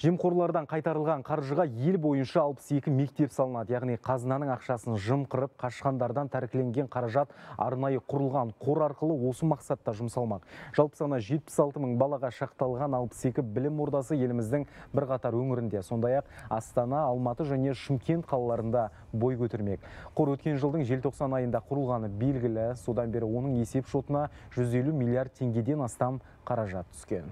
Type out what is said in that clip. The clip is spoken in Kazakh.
жемқорлардан қайтарылған қаржыға ел бойынша 62 мектеп салынады яғни қазынаның ақшасын жымқырып қашқандардан тәркіленген қаражат арнайы құрылған қор арқылы осы мақсатта жұмсалмақ жалпы саны 76 мың балаға шақталған 62 білім ордасы еліміздің бірқатар өңірінде сондай ақ астана алматы және шымкент қалаларында бой көтермек қор өткен жылдың желтоқсан айында құрылғаны белгілі содан бері оның есеп шотына 150 миллиард теңгеден астам қаражат түскен